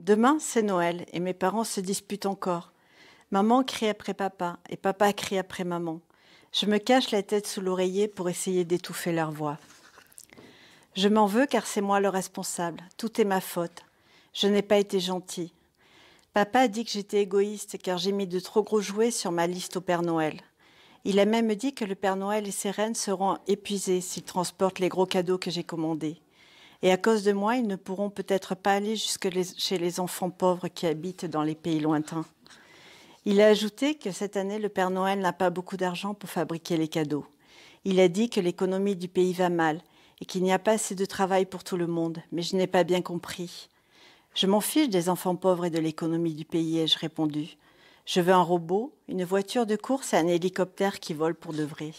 Demain, c'est Noël et mes parents se disputent encore. Maman crie après papa et papa crie après maman. Je me cache la tête sous l'oreiller pour essayer d'étouffer leur voix. Je m'en veux car c'est moi le responsable. Tout est ma faute. Je n'ai pas été gentil. Papa a dit que j'étais égoïste car j'ai mis de trop gros jouets sur ma liste au Père Noël. Il a même dit que le Père Noël et ses reines seront épuisés s'ils transportent les gros cadeaux que j'ai commandés. Et à cause de moi, ils ne pourront peut-être pas aller jusque chez les enfants pauvres qui habitent dans les pays lointains. Il a ajouté que cette année, le Père Noël n'a pas beaucoup d'argent pour fabriquer les cadeaux. Il a dit que l'économie du pays va mal et qu'il n'y a pas assez de travail pour tout le monde, mais je n'ai pas bien compris. Je m'en fiche des enfants pauvres et de l'économie du pays, ai-je répondu. Je veux un robot, une voiture de course et un hélicoptère qui vole pour de vrai.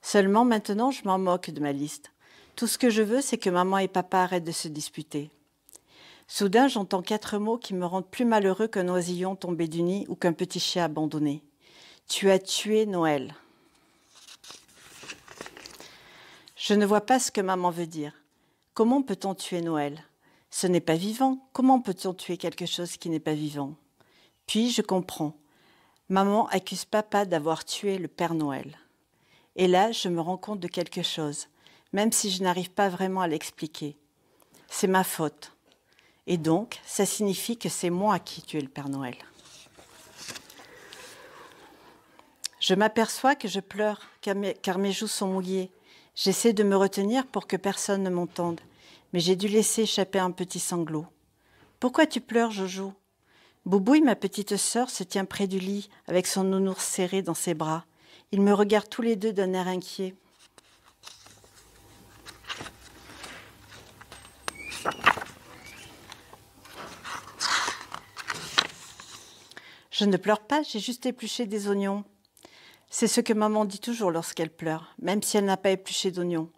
Seulement maintenant, je m'en moque de ma liste. Tout ce que je veux, c'est que maman et papa arrêtent de se disputer. Soudain, j'entends quatre mots qui me rendent plus malheureux qu'un oisillon tombé du nid ou qu'un petit chien abandonné. Tu as tué Noël. Je ne vois pas ce que maman veut dire. Comment peut-on tuer Noël Ce n'est pas vivant. Comment peut-on tuer quelque chose qui n'est pas vivant Puis je comprends. Maman accuse papa d'avoir tué le Père Noël. Et là, je me rends compte de quelque chose même si je n'arrive pas vraiment à l'expliquer. C'est ma faute. Et donc, ça signifie que c'est moi qui tue le Père Noël. Je m'aperçois que je pleure car mes, car joues sont mouillées. J'essaie de me retenir pour que personne ne m'entende, mais j'ai dû laisser échapper un petit sanglot. Pourquoi tu pleures, Jojo Boubouille, ma petite sœur, se tient près du lit, avec son nounours serré dans ses bras. Ils me regardent tous les deux d'un air inquiet. Je ne pleure pas, j'ai juste épluché des oignons. C'est ce que maman dit toujours lorsqu'elle pleure, même si elle n'a pas épluché d'oignons.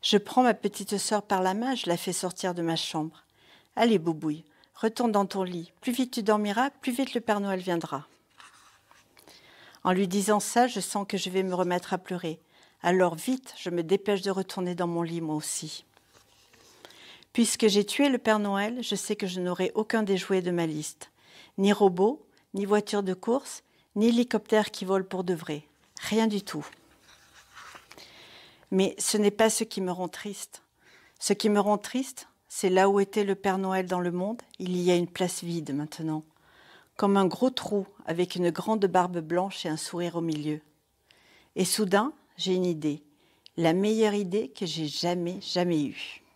Je prends ma petite sœur par la main, je la fais sortir de ma chambre. Allez, Boubouille, retourne dans ton lit. Plus vite tu dormiras, plus vite le Père Noël viendra. En lui disant ça, je sens que je vais me remettre à pleurer. Alors vite, je me dépêche de retourner dans mon lit moi aussi. Puisque j'ai tué le Père Noël, je sais que je n'aurai aucun des jouets de ma liste. Ni robot, ni voiture de course, ni hélicoptère qui vole pour de vrai. Rien du tout. Mais ce n'est pas ce qui me rend triste. Ce qui me rend triste, c'est là où était le Père Noël dans le monde, il y a une place vide maintenant, comme un gros trou avec une grande barbe blanche et un sourire au milieu. Et soudain, j'ai une idée, la meilleure idée que j'ai jamais, jamais eue.